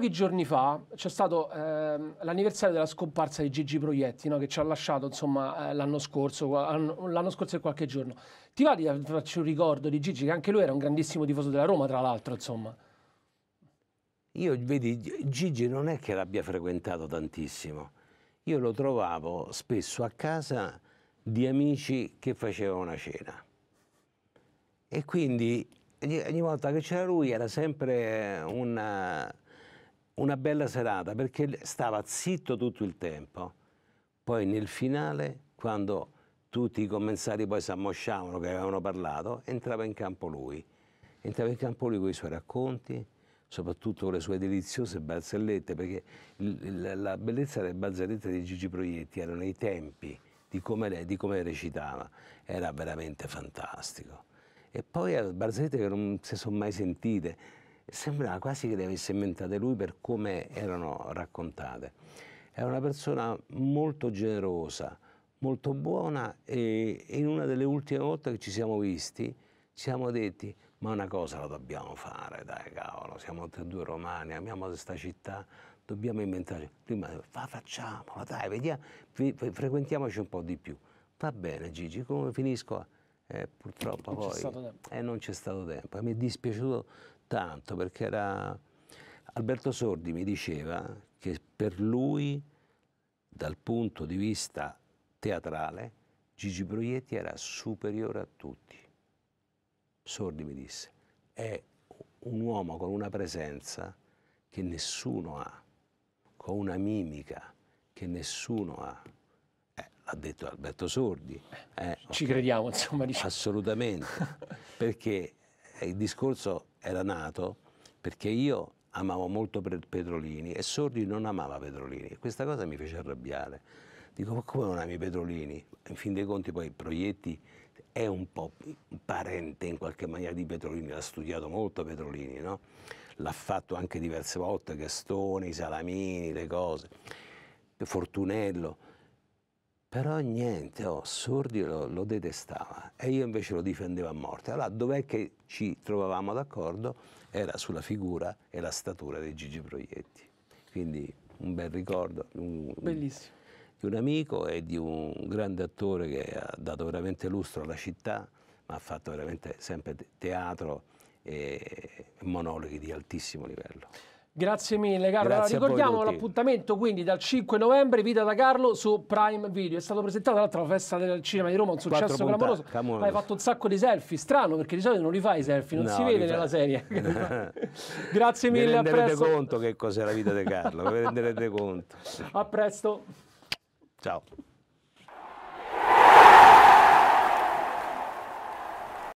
pochi giorni fa c'è stato ehm, l'anniversario della scomparsa di Gigi Proietti, no? che ci ha lasciato insomma, eh, l'anno scorso, l'anno scorso e qualche giorno. Ti va di farci un ricordo di Gigi, che anche lui era un grandissimo tifoso della Roma, tra l'altro, insomma. Io, vedi, Gigi non è che l'abbia frequentato tantissimo. Io lo trovavo spesso a casa di amici che facevano una cena. E quindi ogni volta che c'era lui era sempre una, una bella serata perché stava zitto tutto il tempo. Poi nel finale, quando tutti i commensali poi si ammosciavano che avevano parlato, entrava in campo lui. Entrava in campo lui con i suoi racconti, soprattutto con le sue deliziose barzellette, perché la bellezza delle barzellette di Gigi Proietti erano i tempi di come, di come recitava, era veramente fantastico. E poi eh, barzellette che non si sono mai sentite, sembrava quasi che le avesse inventate lui per come erano raccontate. Era una persona molto generosa, molto buona e in una delle ultime volte che ci siamo visti ci siamo detti ma una cosa la dobbiamo fare, dai cavolo, siamo tutti e due romani, amiamo questa città, dobbiamo inventarci. Prima fa, facciamola, dai, vediamo, frequentiamoci un po' di più. Va bene Gigi, come finisco? eh, purtroppo non poi eh, non c'è stato tempo. E mi è dispiaciuto tanto perché era... Alberto Sordi mi diceva che per lui, dal punto di vista teatrale, Gigi Proietti era superiore a tutti. Sordi mi disse, è un uomo con una presenza che nessuno ha, con una mimica che nessuno ha ha detto Alberto Sordi. Eh, eh Ci crediamo, insomma. Diciamo. Assolutamente, perché il discorso era nato perché io amavo molto Petrolini e Sordi non amava Petrolini questa cosa mi fece arrabbiare. Dico, ma come non ami Petrolini? In fin dei conti poi Proietti è un po' parente in qualche maniera di Petrolini, l'ha studiato molto Petrolini, no? L'ha fatto anche diverse volte, Gastoni, Salamini, le cose, Fortunello però niente, oh, Sordi lo, lo detestava e io invece lo difendevo a morte. Allora dov'è che ci trovavamo d'accordo? Era sulla figura e la statura di Gigi Proietti. Quindi un bel ricordo. Un, Bellissimo di un amico e di un grande attore che ha dato veramente lustro alla città, ma ha fatto veramente sempre teatro e monologhi di altissimo livello. Grazie mille Carlo. Grazie allora, ricordiamo l'appuntamento quindi dal 5 novembre Vita da Carlo su Prime Video. È stato presentato tra l'altro l'altra festa del cinema di Roma, un successo clamoroso. Camoloso. Hai fatto un sacco di selfie, strano perché di solito non li fai i selfie, non no, si vede nella serie. Grazie mille, a presto. Vi rendete conto che cos'è la vita di Carlo, vi renderete conto. A presto. Ciao.